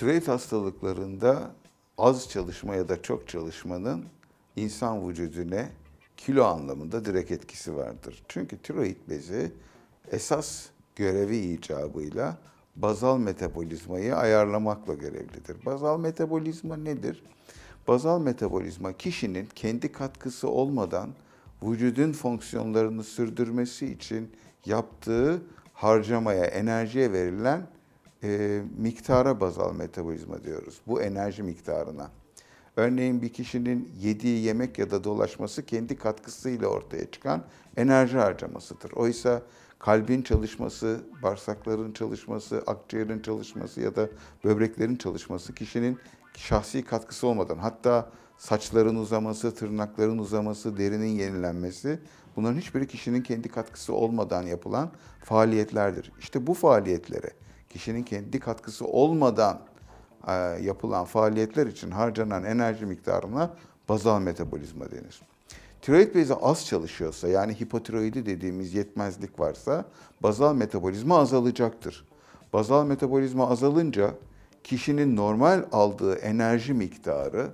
Türev hastalıklarında az çalışma ya da çok çalışmanın insan vücuduna kilo anlamında direkt etkisi vardır. Çünkü tiroid bezi esas görevi icabıyla bazal metabolizmayı ayarlamakla görevlidir. Bazal metabolizma nedir? Bazal metabolizma kişinin kendi katkısı olmadan vücudun fonksiyonlarını sürdürmesi için yaptığı harcamaya, enerjiye verilen e, miktara bazal metabolizma diyoruz. Bu enerji miktarına. Örneğin bir kişinin yediği yemek ya da dolaşması kendi katkısıyla ortaya çıkan enerji harcamasıdır. Oysa kalbin çalışması, bağırsakların çalışması, akciğerin çalışması ya da böbreklerin çalışması kişinin şahsi katkısı olmadan hatta saçların uzaması, tırnakların uzaması, derinin yenilenmesi bunların hiçbiri kişinin kendi katkısı olmadan yapılan faaliyetlerdir. İşte bu faaliyetlere kişinin kendi katkısı olmadan e, yapılan faaliyetler için harcanan enerji miktarına bazal metabolizma denir. Tiroid bezi az çalışıyorsa yani hipotiroidi dediğimiz yetmezlik varsa bazal metabolizma azalacaktır. Bazal metabolizma azalınca kişinin normal aldığı enerji miktarı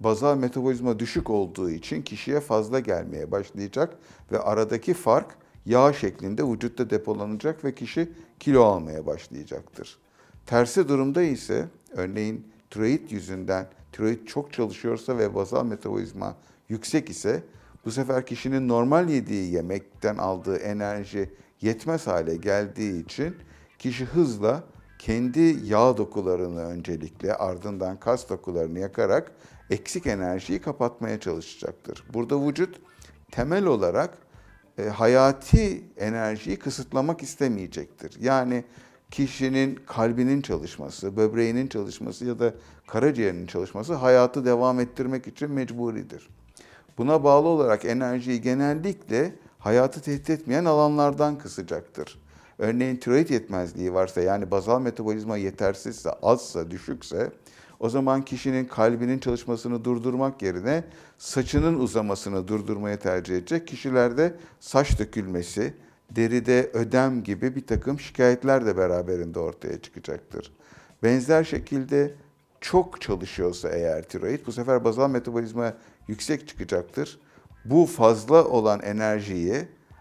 bazal metabolizma düşük olduğu için kişiye fazla gelmeye başlayacak ve aradaki fark yağ şeklinde vücutta depolanacak ve kişi kilo almaya başlayacaktır. Tersi durumda ise örneğin tiroid yüzünden tiroid çok çalışıyorsa ve bazal metabolizma yüksek ise bu sefer kişinin normal yediği yemekten aldığı enerji yetmez hale geldiği için kişi hızla kendi yağ dokularını öncelikle ardından kas dokularını yakarak eksik enerjiyi kapatmaya çalışacaktır. Burada vücut temel olarak e, hayati enerjiyi kısıtlamak istemeyecektir. Yani kişinin kalbinin çalışması, böbreğinin çalışması ya da karaciğerinin çalışması hayatı devam ettirmek için mecburidir. Buna bağlı olarak enerjiyi genellikle hayatı tehdit etmeyen alanlardan kısacaktır. Örneğin tiroid yetmezliği varsa yani bazal metabolizma yetersizse, azsa, düşükse o zaman kişinin kalbinin çalışmasını durdurmak yerine saçının uzamasını durdurmaya tercih edecek. Kişilerde saç dökülmesi, deride ödem gibi bir takım şikayetler de beraberinde ortaya çıkacaktır. Benzer şekilde çok çalışıyorsa eğer tiroid bu sefer bazal metabolizma yüksek çıkacaktır. Bu fazla olan enerjiyi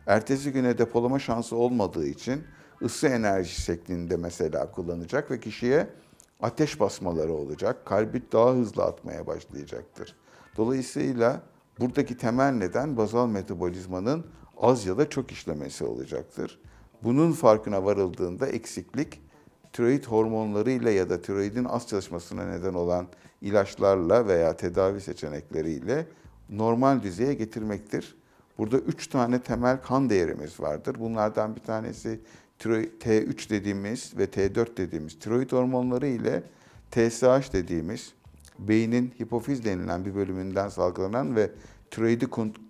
ertesi güne depolama şansı olmadığı için ısı enerji şeklinde mesela kullanacak ve kişiye ateş basmaları olacak. Kalbi daha hızlı atmaya başlayacaktır. Dolayısıyla buradaki temel neden bazal metabolizmanın az ya da çok işlemesi olacaktır. Bunun farkına varıldığında eksiklik tiroid hormonlarıyla ya da tiroidin az çalışmasına neden olan ilaçlarla veya tedavi seçenekleriyle normal düzeye getirmektir. Burada üç tane temel kan değerimiz vardır. Bunlardan bir tanesi T3 dediğimiz ve T4 dediğimiz tiroid hormonları ile TSH dediğimiz beynin hipofiz denilen bir bölümünden salgılanan ve tiroidi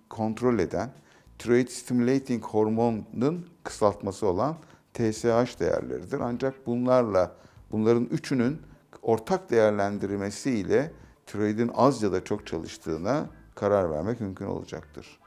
kontrol eden tiroid stimulating hormonun kısaltması olan TSH değerleridir. Ancak bunlarla bunların üçünün ortak değerlendirmesiyle tiroidin az ya da çok çalıştığına karar vermek mümkün olacaktır.